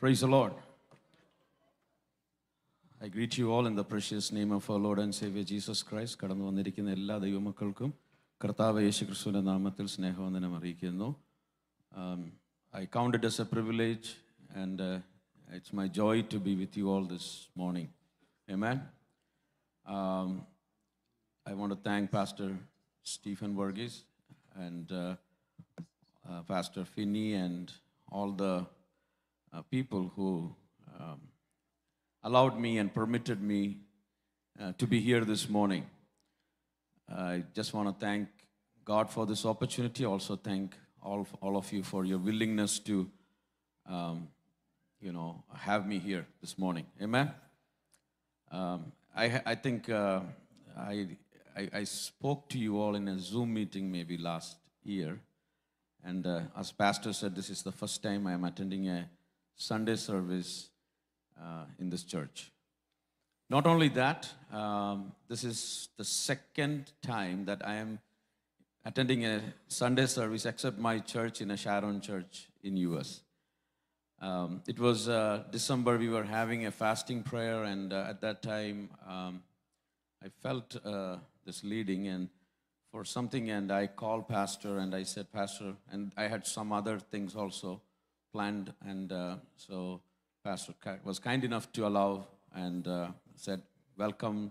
Praise the Lord. I greet you all in the precious name of our Lord and Savior Jesus Christ. കടന്നു വന്നിരിക്കുന്ന എല്ലാ ദൈവമക്കൾക്കും കർത്താവ് യേശുക്രിസ്തുവിന്റെ നാമത്തിൽ സ്നേഹവന്ദനം അറിയിക്കുന്നു. Um I count it as a privilege and uh, it's my joy to be with you all this morning. Amen. Um, I want to thank Pastor Stephen Burgess and uh, uh, Pastor Finney and all the uh, people who um, allowed me and permitted me uh, to be here this morning. I just want to thank God for this opportunity. Also, thank all, all of you for your willingness to, um, you know, have me here this morning. Amen. Um, I, I think uh, I, I, I, spoke to you all in a Zoom meeting maybe last year. And uh, as pastor said, this is the first time I'm attending a Sunday service uh, in this church. Not only that, um, this is the second time that I am attending a Sunday service except my church in a Sharon church in US. Um, it was uh, December, we were having a fasting prayer and uh, at that time um, I felt uh, this leading and for something and I called pastor and I said pastor and I had some other things also planned, and uh, so Pastor was kind enough to allow and uh, said, "Welcome."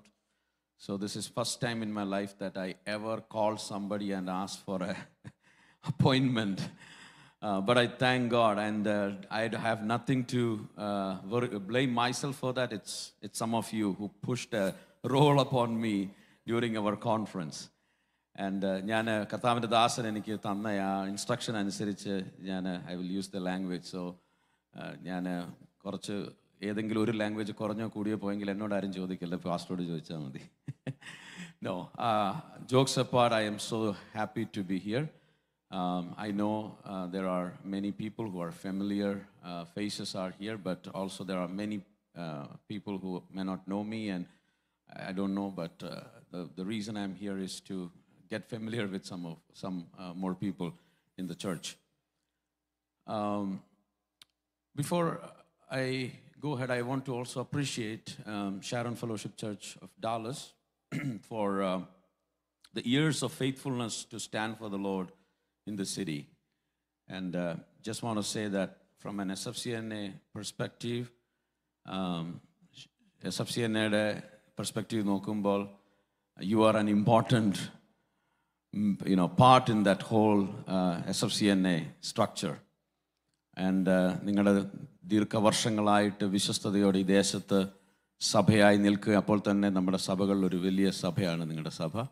So this is first time in my life that I ever called somebody and asked for a appointment. Uh, but I thank God, and uh, I have nothing to uh, blame myself for that. It's, it's some of you who pushed a role upon me during our conference. And uh, ഞാൻ കർത്താവിൻ്റെ ദാസൻ എനിക്ക് തന്ന ആ instruction അനുസരിച്ച് ഞാൻ I will use the language so ഞാൻ കുറച്ച് ഏതെങ്കിലും ഒരു ലാംഗ്വേജ് കുറഞ്ഞോ കൂടിയോ പോയെങ്കിൽ എന്നോട് ആരും ചോദിക്കില്ല പാസ്റ്റോട് ചോദിച്ചാൽ മതി no jokes apart I'm so happy to be here I know uh, there are many people who are familiar, uh, faces are here, but also there are many people who may not know me, and I don't know, but the, the reason I'm here is to get familiar with some of some uh, more people in the church. Um, before I go ahead, I want to also appreciate um, Sharon Fellowship Church of Dallas for uh, the years of faithfulness to stand for the Lord in the city. And uh, just want to say that from an SFCNA perspective, um, SFCNA perspective Mokumbal, you are an important you know, part in that whole uh, SFCNA structure. And ningalada dirka varshangalaiyittu vishastadiyodi deshathu sabhayai nilku appol thanne nammada sabagal oru veliya sabhayana ningalada sabha.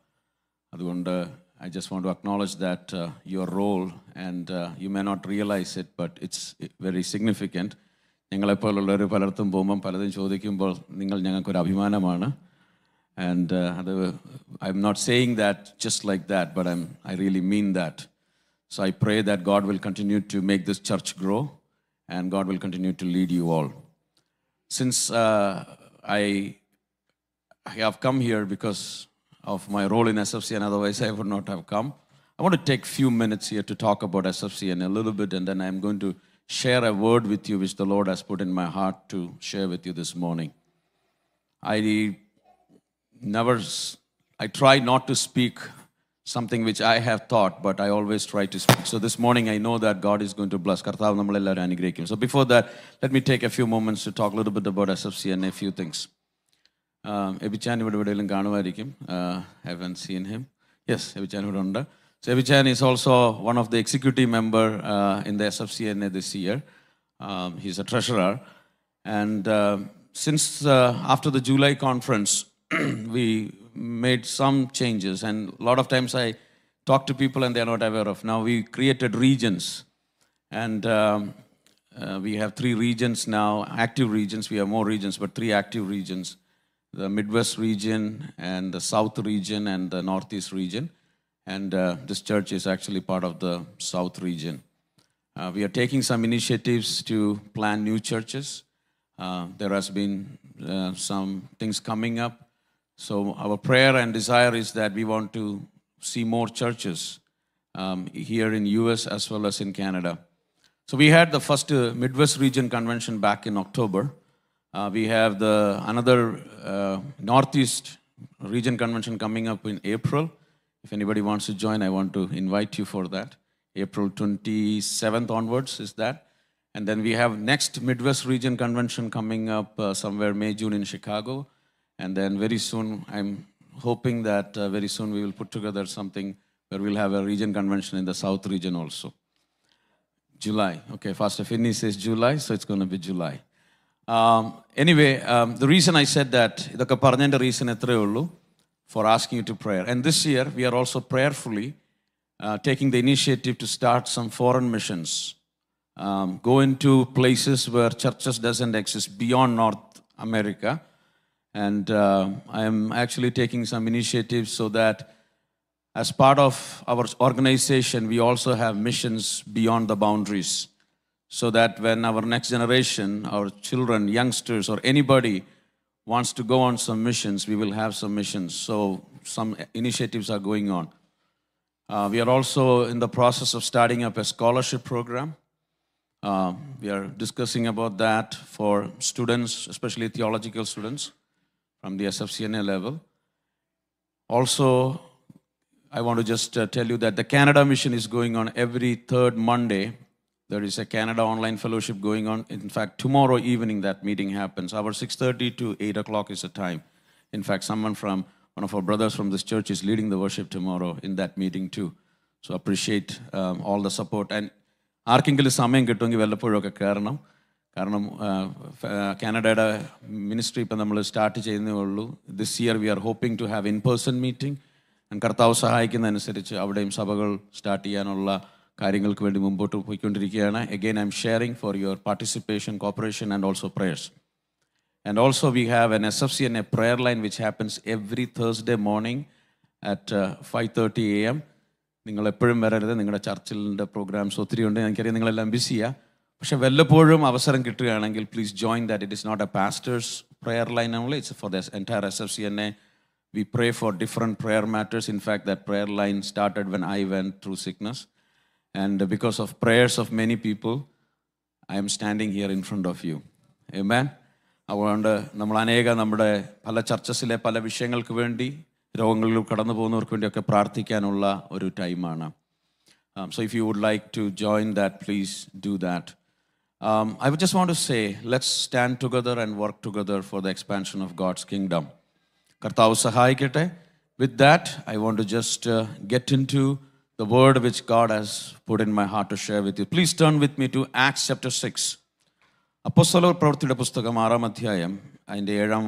I just want to acknowledge that uh, your role, and uh, you may not realize it, but it's very significant. Ningalai pallu lori pallathum bomam pallathin chodikum bol ningal and uh, I'm not saying that just like that, but I'm, I really mean that. So I pray that God will continue to make this church grow and God will continue to lead you all. Since uh, I, I have come here because of my role in SFC and otherwise I would not have come, I want to take few minutes here to talk about SFC and a little bit and then I'm going to share a word with you which the Lord has put in my heart to share with you this morning. I never i try not to speak something which i have thought but i always try to speak so this morning i know that god is going to bless so before that let me take a few moments to talk a little bit about sfc and a few things uh, i uh, haven't seen him yes so Evichan is also one of the executive member uh, in the sfcna this year um, he's a treasurer and uh, since after the july conference we made some changes, and a lot of times I talk to people and they're not aware of. Now we created regions, and um, uh, we have three regions now, active regions. We have more regions, but three active regions the Midwest region, and the South region, and the Northeast region. And uh, this church is actually part of the South region. Uh, we are taking some initiatives to plan new churches. Uh, there has been uh, some things coming up. So our prayer and desire is that we want to see more churches um, here in U.S. as well as in Canada. So we had the first uh, Midwest Region Convention back in October. Uh, we have the another uh, Northeast Region Convention coming up in April. If anybody wants to join, I want to invite you for that. April 27th onwards is that. And then we have next Midwest Region Convention coming up uh, somewhere May, June in Chicago. And then very soon, I'm hoping that uh, very soon we will put together something where we'll have a region convention in the south region also. July. Okay, Pastor Finney says July, so it's going to be July. Um, anyway, um, the reason I said that, the പറഞ്ഞതിൻ്റെ reason എത്രയേ for asking you to pray. And this year, we are also prayerfully uh, taking the initiative to start some foreign missions, um, go into places where churches doesn't exist beyond North America. And uh, I'm actually taking some initiatives so that as part of our organization, we also have missions beyond the boundaries. So that when our next generation, our children, youngsters, or anybody wants to go on some missions, we will have some missions. So some initiatives are going on. Uh, we are also in the process of starting up a scholarship program. Uh, we are discussing about that for students, especially theological students from the SFCNA level. Also, I want to just uh, tell you that the Canada mission is going on every third Monday. There is a Canada online fellowship going on. In fact, tomorrow evening that meeting happens. Our 6.30 to 8 o'clock is the time. In fact, someone from, one of our brothers from this church is leading the worship tomorrow in that meeting too. So appreciate um, all the support. And ആർക്കെങ്കിലും സമയം കിട്ടുമെങ്കിൽ വല്ലപ്പോഴും കാരണം കാനഡയുടെ ministry ഇപ്പം നമ്മൾ start ചെയ്യുന്നേ ഉള്ളൂ this year we are hoping to have in person meeting കർത്താവ് സഹായിക്കുന്നതനുസരിച്ച് അവിടെയും സഭകൾ സ്റ്റാർട്ട് ചെയ്യാനുള്ള കാര്യങ്ങൾക്ക് വേണ്ടി മുമ്പോട്ട് പോയിക്കൊണ്ടിരിക്കുകയാണ് again I'm sharing for your participation cooperation and also prayers And also, we have an SFC and a prayer line which happens every Thursday morning at uh, 5.30 a.m. നിങ്ങൾ എപ്പോഴും വരരുത് നിങ്ങളുടെ ചർച്ചിലിൻ്റെ പ്രോഗ്രാംസ് ഒത്തിരി ഉണ്ട് എനിക്കറിയാം നിങ്ങളെല്ലാം ബിസിയാണ് പക്ഷെ വല്ലപ്പോഴും അവസരം കിട്ടുകയാണെങ്കിൽ please join that it is not a pastors prayer line only it's for the entire S F C N A we pray for different prayer matters. In fact, that prayer line started when I went through sickness. And because of prayers of many people, I am standing here in front of you. Amen. അതുകൊണ്ട് നമ്മൾ അനേക നമ്മുടെ പല ചർച്ചസിലെ പല വിഷയങ്ങൾക്ക് വേണ്ടി രോഗങ്ങളിൽ കടന്നു പോകുന്നവർക്ക് വേണ്ടിയൊക്കെ പ്രാർത്ഥിക്കാനുള്ള ഒരു ടൈമാണ് so if you would like to join that please do that um, I would just want to say, let's stand together and work together for the expansion of God's kingdom. With that, I want to just uh, get into the word which God has put in my heart to share with you. Please turn with me to Acts chapter 6. അപ്പോസ്തലോർ പ്രവർത്തിയുടെ പുസ്തകം ആറാം അധ്യായം അതിൻ്റെ ഏഴാം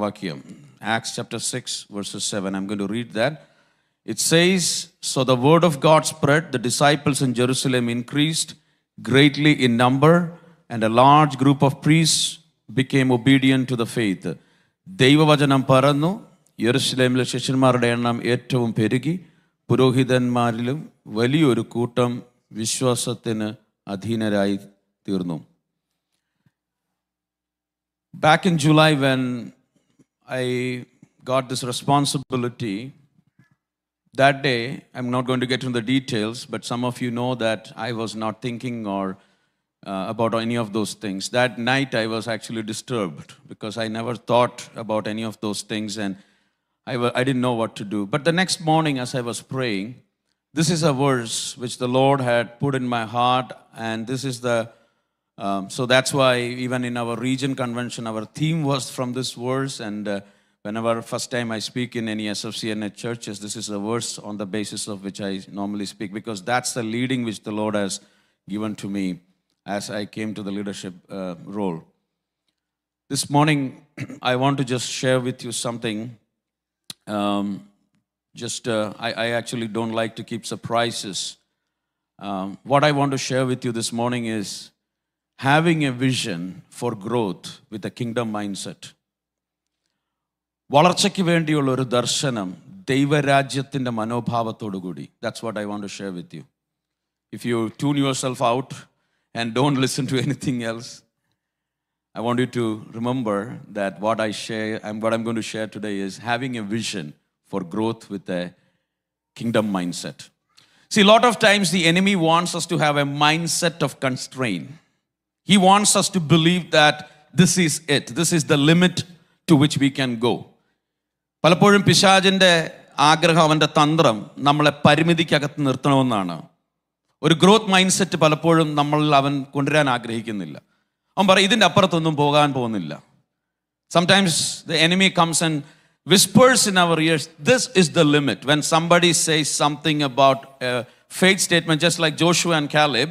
Acts chapter six, six seven. I'm going to read that. It says, "So the word of God spread; the disciples in Jerusalem increased greatly in number." and a large group of priests became obedient to the faith. ദൈവവചനം പറന്നു യെറുസലേമിലെ ശിഷ്യന്മാരുടെ എണ്ണം ഏറ്റവും പെരുകി പുരോഹിതന്മാരിലും വലിയൊരു കൂട്ടം വിശ്വാസത്തിന് അധീനരായി തീർന്നു back in July when I got this responsibility that day i'm not going to get into the details but some of you know that i was not thinking or uh, about any of those things. That night I was actually disturbed because I never thought about any of those things and I w- I didn't know what to do. But the next morning, as I was praying, this is a verse which the Lord had put in my heart, and this is the um, so that's why even in our region convention, our theme was from this verse. And uh, whenever first time I speak in any associated churches, this is a verse on the basis of which I normally speak because that's the leading which the Lord has given to me as I came to the leadership uh, role. This morning, I want to just share with you something. Um, just, uh, I, I, actually don't like to keep surprises. Um, what I want to share with you this morning is having a vision for growth with a kingdom mindset. വളർച്ചയ്ക്ക് വേണ്ടിയുള്ള ഒരു ദർശനം ദൈവരാജ്യത്തിൻ്റെ മനോഭാവത്തോടു കൂടി that's what I want to share with you if you tune yourself out and don't listen to anything else. I want you to remember that what I share and what I'm going to share today is having a vision for growth with a kingdom mindset. See, a lot of times the enemy wants us to have a mindset of constraint. He wants us to believe that this is it, this is the limit to which we can go. പലപ്പോഴും പിശാജിൻ്റെ ആഗ്രഹം അവൻ്റെ തന്ത്രം നമ്മളെ പരിമിതിക്കകത്ത് നിർത്തണമെന്നാണ് ഒരു growth mind set പലപ്പോഴും നമ്മൾ അവൻ കൊണ്ടുവരാൻ ആഗ്രഹിക്കുന്നില്ല അവൻ പറയും ഇതിൻ്റെ അപ്പുറത്തൊന്നും പോകാൻ പോകുന്നില്ല sometimes the enemy comes and whispers in our ears, this is the limit. When somebody says something about a faith statement, just like Joshua and Caleb,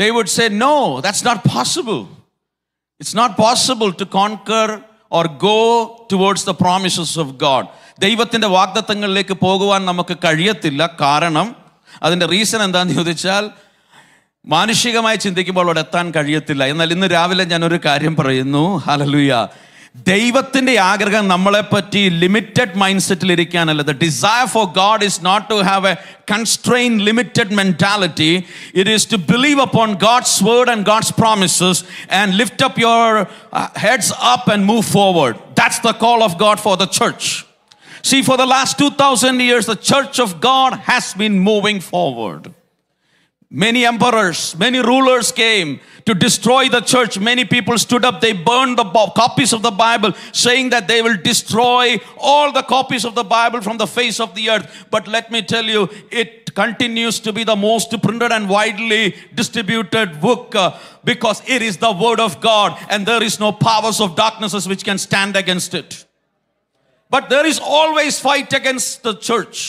they would say, No, that's not possible. It's not possible to conquer or go towards the promises of God. ദൈവത്തിൻ്റെ വാഗ്ദത്തങ്ങളിലേക്ക് പോകുവാൻ നമുക്ക് കഴിയത്തില്ല കാരണം അതിൻ്റെ reason എന്താണെന്ന് ചോദിച്ചാൽ മാനുഷികമായി ചിന്തിക്കുമ്പോൾ അവിടെ എത്താൻ കഴിയത്തില്ല എന്നാൽ ഇന്ന് രാവിലെ ഞാനൊരു കാര്യം പറയുന്നു ഹലലുയ ദൈവത്തിൻ്റെ ആഗ്രഹം നമ്മളെപ്പറ്റി ലിമിറ്റഡ് മൈൻഡ് സെറ്റിലിരിക്കാനല്ല the desire for God is not to have a constrain limited mentality it is to believe upon God's word and God's promises and lift up your heads up and move forward that's the call of God for the church See, for the last 2000 years, the church of God has been moving forward. Many emperors, many rulers came to destroy the church. Many people stood up. They burned the copies of the Bible, saying that they will destroy all the copies of the Bible from the face of the earth. But let me tell you, it continues to be the most printed and widely distributed book uh, because it is the Word of God and there is no powers of darknesses which can stand against it. But there is always fight against the church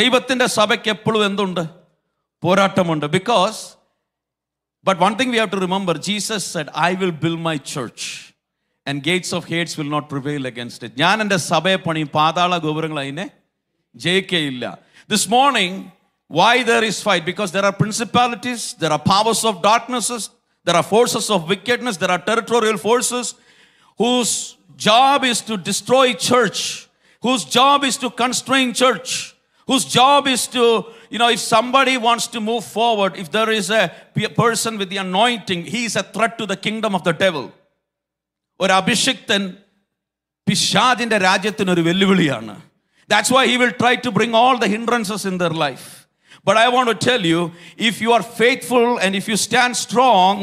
ദൈവത്തിൻ്റെ സഭയ്ക്ക് എപ്പോഴും എന്തുണ്ട് പോരാട്ടമുണ്ട് because but one thing we have to remember Jesus said I will build my church and gates of hades will not prevail against it ഞാൻ എൻ്റെ സഭയെ പണിയും പാതാള ഗോപുരങ്ങൾ അതിനെ ജയിക്കുകയില്ല this morning why there is fight because there are principalities there are powers of darknesses there are forces of wickedness there are territorial forces whose job is to destroy church, whose job is to constrain church, whose job is to, you know, if somebody wants to move forward, if there is a person with the anointing, he is a threat to the kingdom of the devil. ഒരു അഭിഷിക്തൻ പിശാദിന്റെ രാജ്യത്തിന് ഒരു വെല്ലുവിളിയാണ് that's why he will try to bring all the hindrances in their life But I want to tell you, if you are faithful and if you stand strong,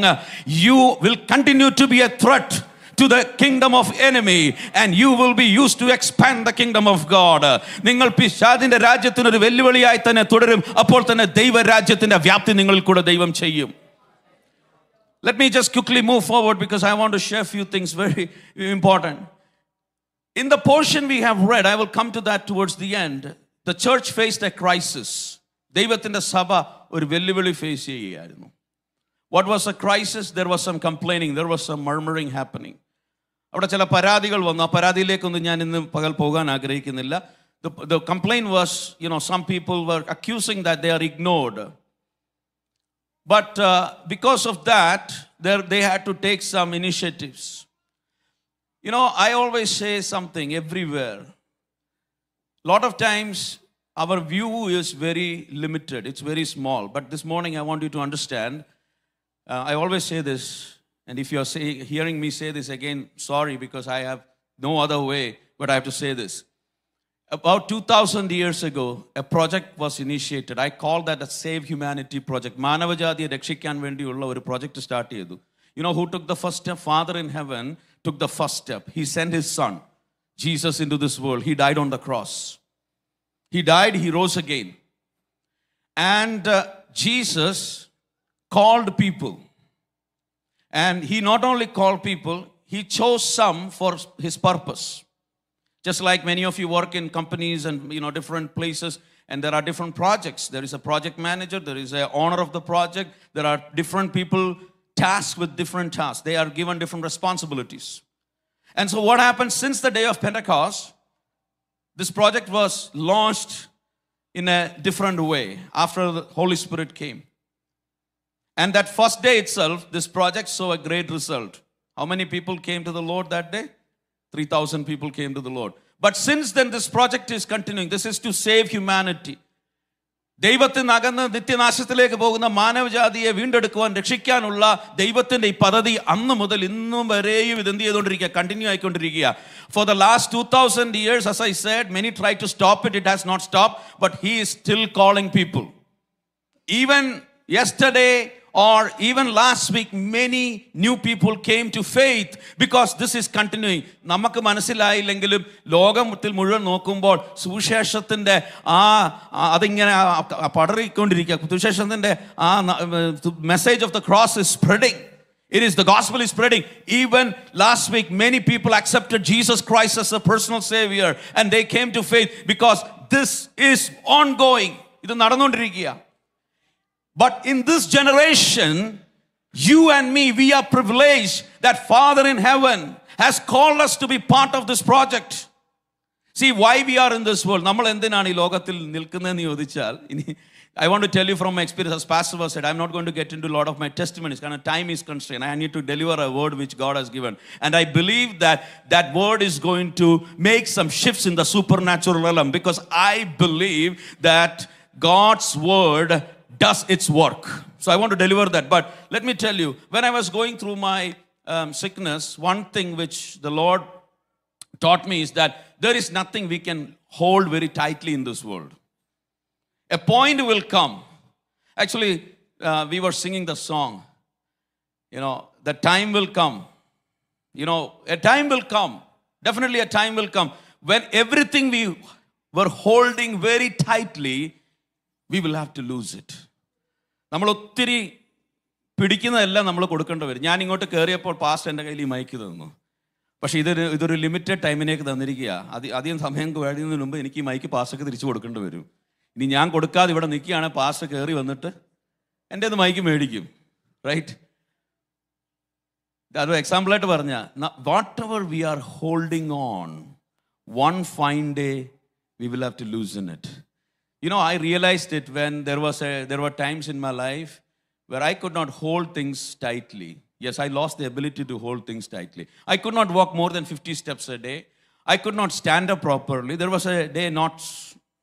you will continue to be a threat to the kingdom of enemy and you will be used to expand the kingdom of God നിങ്ങൾ പിശാദിന്റെ രാജ്യത്തിന് ഒരു വെല്ലുവിളിയായി തന്നെ തുടരും അപ്പോൾ തന്നെ ദൈവരാജ്യത്തിന്റെ വ്യാപ്തി നിങ്ങൾ കൂടെ ദൈവം ചെയ്യും Let me just quickly move forward because I want to share a few things very important. In the portion we have read, I will come to that towards the end. The church faced a crisis. ദൈവത്തിൻ്റെ സഭ ഒരു വെല്ലുവിളി face ചെയ്യുകയായിരുന്നു What was a crisis? There was some complaining. There was some murmuring happening. അവിടെ ചില പരാതികൾ വന്നു ആ പരാതിയിലേക്കൊന്നും ഞാൻ ഇന്ന് പകൽ പോകാൻ ആഗ്രഹിക്കുന്നില്ല the, the complaint was, you know, some people were accusing that they are ignored. But uh, because of that, they had to take some initiatives. You know, I always say something everywhere. A lot of times, our view is very limited, it's very small. But this morning, I want you to understand. Uh, I always say this and if you're hearing me say this again, sorry, because I have no other way, but I have to say this. About 2,000 years ago, a project was initiated. I call that a Save Humanity Project. Manavajadi Rekshikyan Vendi Ullavari project to start. You know who took the first step? Father in heaven took the first step. He sent his son, Jesus, into this world. He died on the cross. He died, he rose again. And uh, Jesus called people. And he not only called people, he chose some for his purpose. Just like many of you work in companies and you know different places, and there are different projects. There is a project manager, there is a owner of the project, there are different people tasked with different tasks. They are given different responsibilities. And so what happened since the day of Pentecost, this project was launched in a different way after the Holy Spirit came. And that first day itself, this project saw a great result. How many people came to the Lord that day? 3,000 people came to the Lord. But since then, this project is continuing. This is to save humanity. ദൈവത്തിൽ നിന്ന് അകന്ന് നിത്യനാശത്തിലേക്ക് പോകുന്ന മാനവജാതിയെ വീണ്ടെടുക്കുവാൻ രക്ഷിക്കാനുള്ള ദൈവത്തിൻ്റെ ഈ പദ്ധതി അന്ന് മുതൽ ഇന്നും വരെയും ഇത് എന്ത് ചെയ്തുകൊണ്ടിരിക്കുക കണ്ടിന്യൂ ആയിക്കൊണ്ടിരിക്കുക for the last two thousand years as I said many try to stop it it has not stop but he is still calling people even yesterday or even last week many new people came to faith because this is continuing നമുക്ക് മനസ്സിലായില്ലെങ്കിലും ലോകത്തിൽ മുഴുവൻ നോക്കുമ്പോൾ സുവിശേഷത്തിൻ്റെ ആ അതിങ്ങനെ പടറിക്കൊണ്ടിരിക്കുക സുവിശേഷത്തിൻ്റെ ആ message of the cross is spreading It is the gospel is spreading. Even last week, many people accepted Jesus Christ as a personal savior and they came to faith because this is ongoing. ഇത് നടന്നുകൊണ്ടിരിക്കുക but in this generation, you and me, we are privileged that Father in heaven has called us to be part of this project. See, why we are in this world. നമ്മൾ I want to tell you from my experience, as Pastor said, I'm not going to get into a lot of my testimonies. Kind of time is constrained. I need to deliver a word which God has given. And I believe that that word is going to make some shifts in the supernatural realm because I believe that God's word does its work. So I want to deliver that. But let me tell you, when I was going through my um, sickness, one thing which the Lord taught me is that there is nothing we can hold very tightly in this world. A point will come. Actually, uh, we were singing the song, you know, the time will come. You know, a time will come. Definitely a time will come when everything we were holding very tightly, we will have to lose it. നമ്മൾ ഒത്തിരി പിടിക്കുന്നതെല്ലാം നമ്മൾ കൊടുക്കേണ്ടി വരും ഞാൻ ഇങ്ങോട്ട് കയറിയപ്പോൾ past എൻ്റെ കയ്യിൽ ഈ മൈക്ക് തന്നു പക്ഷേ ഇതൊരു ഇതൊരു ലിമിറ്റഡ് ടൈമിനേക്ക് തന്നിരിക്കുക അത് അധികം സമയം കഴിയുന്നതിന് മുമ്പ് എനിക്ക് ഈ മൈക്ക് പാസ്റ്റൊക്കെ തിരിച്ചു കൊടുക്കേണ്ടി വരും ഇനി ഞാൻ കൊടുക്കാതെ ഇവിടെ നിൽക്കുകയാണെങ്കിൽ പാസ്റ്റ് കയറി വന്നിട്ട് എൻ്റെ ഒന്ന് മൈക്ക് മേടിക്കും റൈറ്റ് അത് എക്സാമ്പിളായിട്ട് പറഞ്ഞ whatever we are holding on one fine day we will have to lose in it You know, I realized it when there, was a, there were times in my life where I could not hold things tightly. Yes, I lost the ability to hold things tightly. I could not walk more than 50 steps a day. I could not stand up properly. There was a day not,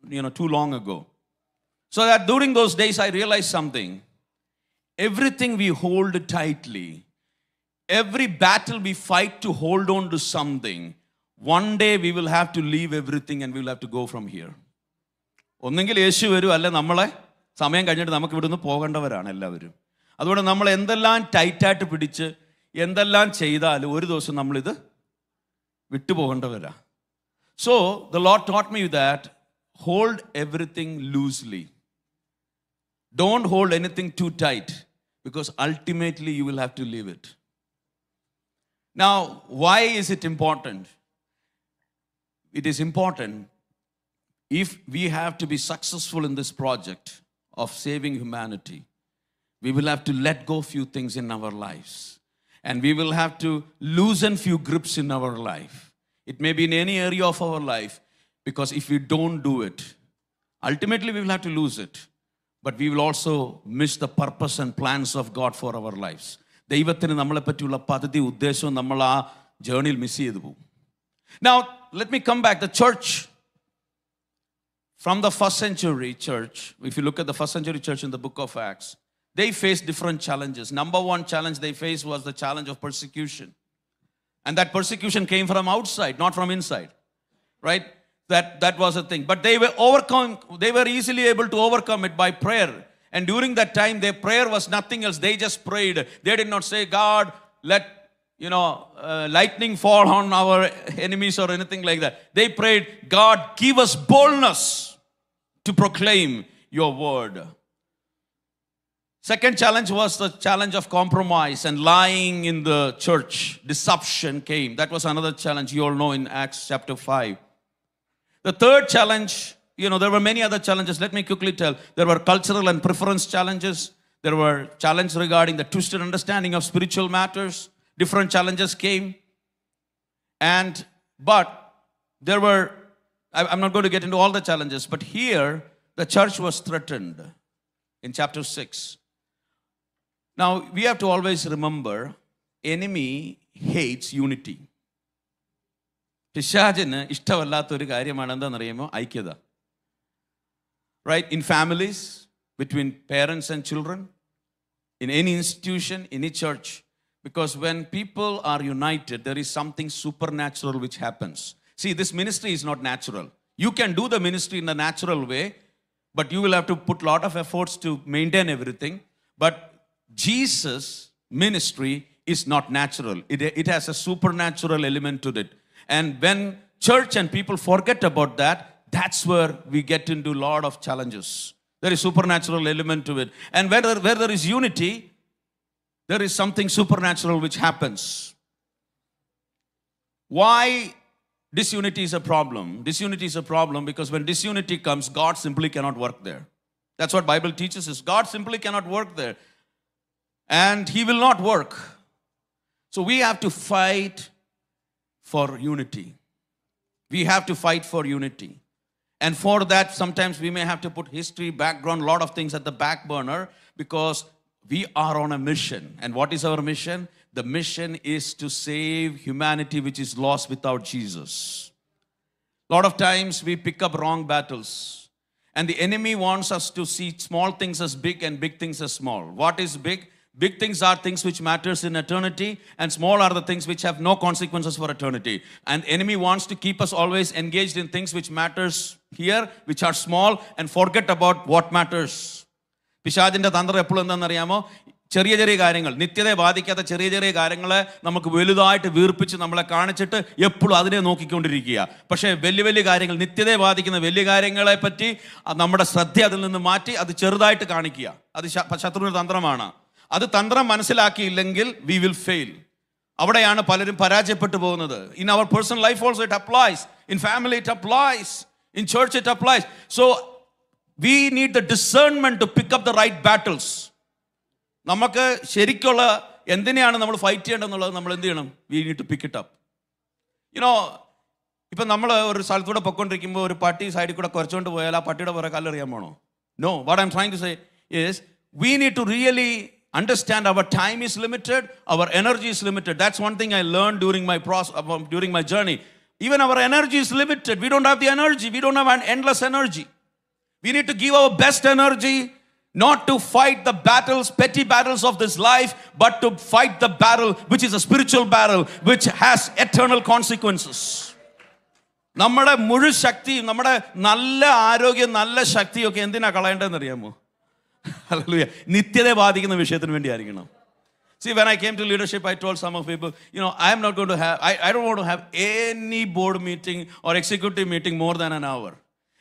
you know, too long ago. So that during those days, I realized something. Everything we hold tightly, every battle we fight to hold on to something, one day we will have to leave everything and we will have to go from here. ഒന്നുകിൽ യേശു വരും അല്ല നമ്മളെ സമയം കഴിഞ്ഞിട്ട് നമുക്ക് ഇവിടുന്ന് പോകേണ്ടവരാണ് എല്ലാവരും അതുകൊണ്ട് നമ്മൾ എന്തെല്ലാം ടൈറ്റായിട്ട് പിടിച്ച് എന്തെല്ലാം ചെയ്താലും ഒരു ദിവസം നമ്മളിത് വിട്ടുപോകേണ്ടവരാ so the Lord taught me that hold everything loosely don't hold anything too tight because ultimately you will have to leave it now why is it important it is important if we have to be successful in this project of saving humanity, we will have to let go few things in our lives. And we will have to loosen few grips in our life. It may be in any area of our life, because if we don't do it, ultimately we will have to lose it. But we will also miss the purpose and plans of God for our lives. ദൈവത്തിന് നമ്മളെ പറ്റിയുള്ള പദ്ധതി ഉദ്ദേശവും നമ്മൾ ആ ജേണിയിൽ miss ചെയ്തു പോകും now let me come back the church from the first century church, if you look at the first century church in the book of Acts, they faced different challenges. Number one challenge they faced was the challenge of persecution. And that persecution came from outside, not from inside. Right? That, that was a thing. But they were overcome, they were easily able to overcome it by prayer. And during that time, their prayer was nothing else. They just prayed. They did not say, God, let you know, uh, lightning fall on our enemies or anything like that. They prayed, God, give us boldness to proclaim your word. Second challenge was the challenge of compromise and lying in the church. Deception came. That was another challenge you all know in Acts chapter 5. The third challenge, you know, there were many other challenges. Let me quickly tell. There were cultural and preference challenges. There were challenges regarding the twisted understanding of spiritual matters. Different challenges came. And, but there were I'm not going to get into all the challenges, but here the church was threatened in chapter 6. Now we have to always remember enemy hates unity. Right? In families, between parents and children, in any institution, any church. Because when people are united, there is something supernatural which happens. See, this ministry is not natural. You can do the ministry in the natural way, but you will have to put a lot of efforts to maintain everything. But Jesus' ministry is not natural, it, it has a supernatural element to it. And when church and people forget about that, that's where we get into a lot of challenges. There is supernatural element to it. And where, where there is unity, there is something supernatural which happens. Why disunity is a problem. Disunity is a problem because when disunity comes, God simply cannot work there. That's what Bible teaches us. God simply cannot work there. And he will not work. So we have to fight for unity. We have to fight for unity. And for that, sometimes we may have to put history, background, a lot of things at the back burner because we are on a mission. And what is our mission? The mission is to save humanity which is lost without Jesus. A lot of times we pick up wrong battles. And the enemy wants us to see small things as big and big things as small. What is big? Big things are things which matters in eternity and small are the things which have no consequences for eternity. And enemy wants to keep us always engaged in things which matters here, which are small and forget about what matters. പിശാജിന്റെ തന്ത്രം എപ്പോഴും ചെറിയ ചെറിയ കാര്യങ്ങൾ നിത്യതയെ ബാധിക്കാത്ത ചെറിയ ചെറിയ കാര്യങ്ങളെ നമുക്ക് വലുതായിട്ട് വീർപ്പിച്ച് നമ്മളെ കാണിച്ചിട്ട് എപ്പോഴും അതിനെ നോക്കിക്കൊണ്ടിരിക്കുക പക്ഷേ വലിയ വലിയ കാര്യങ്ങൾ നിത്യതയെ ബാധിക്കുന്ന വലിയ കാര്യങ്ങളെ പറ്റി നമ്മുടെ ശ്രദ്ധ അതിൽ നിന്ന് മാറ്റി അത് ചെറുതായിട്ട് കാണിക്കുക അത് ശത്രുവിന് തന്ത്രമാണ് അത് തന്ത്രം മനസ്സിലാക്കിയില്ലെങ്കിൽ വി വിൽ ഫെയിൽ അവിടെയാണ് പലരും പരാജയപ്പെട്ടു പോകുന്നത് in our personal life also it applies in family it applies in church it applies so we need the discernment to pick up the right battles നമുക്ക് ശരിക്കുള്ള എന്തിനെയാണ് നമ്മൾ ഫൈറ്റ് ചെയ്യേണ്ടതെന്നുള്ളത് നമ്മൾ എന്ത് ചെയ്യണം we need to pick it up you know ഇപ്പം നമ്മൾ ഒരു സ്ഥലത്തൂടെ പൊയ്ക്കൊണ്ടിരിക്കുമ്പോൾ ഒരു പട്ടി സൈഡിൽ കൂടെ കുറച്ചുകൊണ്ട് പോയാൽ ആ പട്ടിയുടെ പുറകെ കല്ലെറിയാൻ പോണോ no what I'm trying to say is we need to really understand our time is limited our energy is limited that's one thing I learn during my pros during my journey even our energy is limited we don't have the energy we don't have endless energy we need to give our best energy not to fight the battles, petty battles of this life, but to fight the battle which is a spiritual battle which has eternal consequences. നമ്മുടെ മുഴു ശക്തിയും നമ്മുടെ നല്ല ആരോഗ്യം നല്ല ശക്തിയൊക്കെ എന്തിനാ കളയേണ്ടതെന്ന് അറിയാമോ ഹലൂയ നിത്യതയെ ബാധിക്കുന്ന വിഷയത്തിന് വേണ്ടി ആയിരിക്കണം See, when I came to leadership, I told some of people, you know, I am not going to have, I don't want to have any board meeting or executive meeting more than an hour.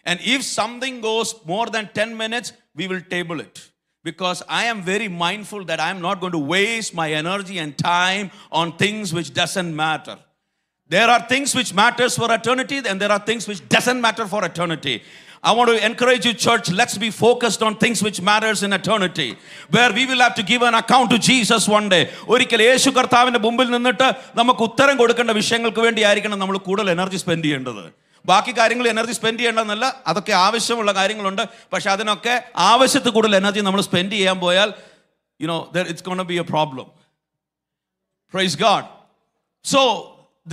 And if something goes more than 10 minutes, we will table it. Because I am very mindful that I'm not going to waste my energy and time on things which doesn't matter. There are things which matters for eternity and there are things which doesn't matter for eternity. I want to encourage you, church, let's be focused on things which matters in eternity, where we will have to give an account to Jesus one day. ഒരിക്കൽ യേശു കർത്താവിൻ്റെ മുമ്പിൽ നിന്നിട്ട് നമുക്ക് ഉത്തരം കൊടുക്കേണ്ട വിഷയങ്ങൾക്ക് വേണ്ടിയായിരിക്കണം നമ്മൾ കൂടുതൽ എനർജി സ്പെൻഡ് ചെയ്യേണ്ടത് ബാക്കി കാര്യങ്ങൾ എനർജി സ്പെൻഡ് ചെയ്യേണ്ടെന്നല്ല അതൊക്കെ ആവശ്യമുള്ള കാര്യങ്ങളുണ്ട് പക്ഷെ അതിനൊക്കെ ആവശ്യത്തിൽ കൂടുതൽ എനർജി നമ്മൾ സ്പെൻഡ് ചെയ്യാൻ പോയാൽ you know it's gonna be a problem praise God so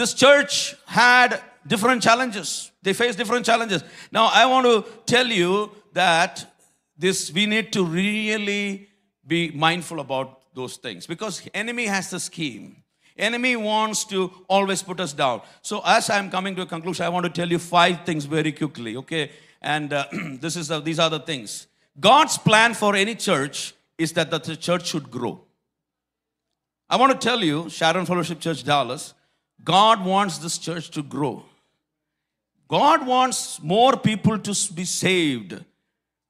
this church had different challenges they face different challenges no I want to tell you that this we need to really be mindful about those things because enemy has the scheme Enemy wants to always put us down. So as I'm coming to a conclusion, I want to tell you five things very quickly, okay? And uh, this is uh, these are the things. God's plan for any church is that the church should grow. I want to tell you, Sharon Fellowship Church Dallas, God wants this church to grow. God wants more people to be saved,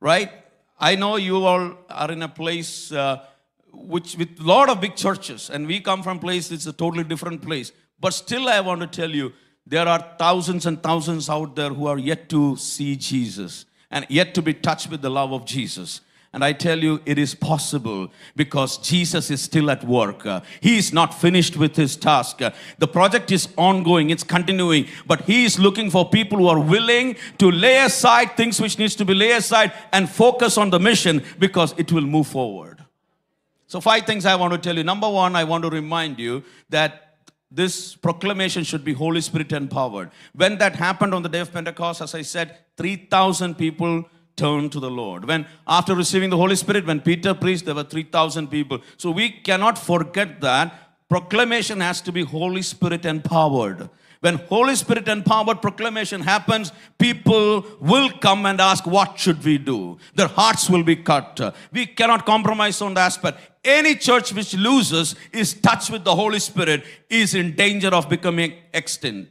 right? I know you all are in a place uh, which with a lot of big churches, and we come from place it's a totally different place. But still, I want to tell you, there are thousands and thousands out there who are yet to see Jesus and yet to be touched with the love of Jesus. And I tell you, it is possible because Jesus is still at work. he is not finished with his task. the project is ongoing, it's continuing, but he is looking for people who are willing to lay aside things which needs to be laid aside and focus on the mission because it will move forward. So, five things I want to tell you. Number one, I want to remind you that this proclamation should be Holy Spirit empowered. When that happened on the day of Pentecost, as I said, 3,000 people turned to the Lord. When after receiving the Holy Spirit, when Peter preached, there were 3,000 people. So we cannot forget that proclamation has to be Holy Spirit empowered. When Holy Spirit empowered proclamation happens, people will come and ask, What should we do? Their hearts will be cut. We cannot compromise on the aspect. Any church which loses its touch with the Holy Spirit is in danger of becoming extinct.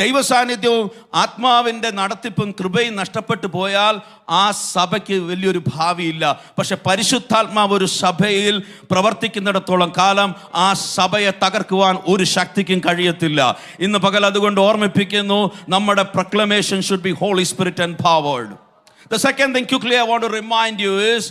ദൈവ സാന്നിധ്യവും ആത്മാവിൻ്റെ നടത്തിപ്പും കൃപയും നഷ്ടപ്പെട്ടു പോയാൽ ആ സഭയ്ക്ക് വലിയൊരു ഭാവിയില്ല പക്ഷെ പരിശുദ്ധാത്മാവ് ഒരു സഭയിൽ പ്രവർത്തിക്കുന്നിടത്തോളം കാലം ആ സഭയെ തകർക്കുവാൻ ഒരു ശക്തിക്കും കഴിയത്തില്ല ഇന്ന് പകൽ അതുകൊണ്ട് ഓർമ്മിപ്പിക്കുന്നു നമ്മുടെ proclamation should be Holy Spirit empowered The second thing quickly I want to remind you is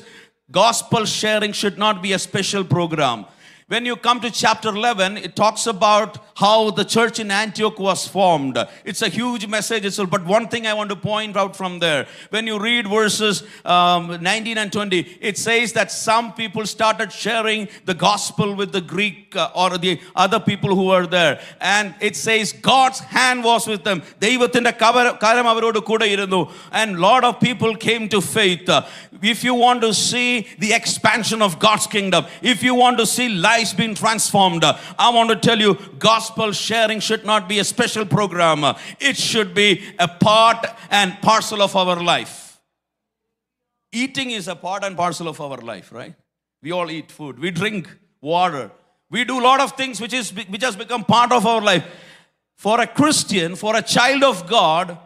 Gospel sharing should not be a special program. When you come to chapter 11, it talks about how the church in Antioch was formed. It's a huge message, but one thing I want to point out from there. When you read verses um, 19 and 20, it says that some people started sharing the gospel with the Greek uh, or the other people who were there. And it says God's hand was with them. ദൈവത്തിൻ്റെ കരം അവരോട് കൂടെ and a lot of people came to faith. If you want to see the expansion of God's kingdom, if you want to see life lives been transformed. I want to tell you, gospel sharing should not be a special program. It should be a part and parcel of our life. Eating is a part and parcel of our life, right? We all eat food. We drink water. We do a lot of things which, is, which has become part of our life. For a Christian, for a child of God,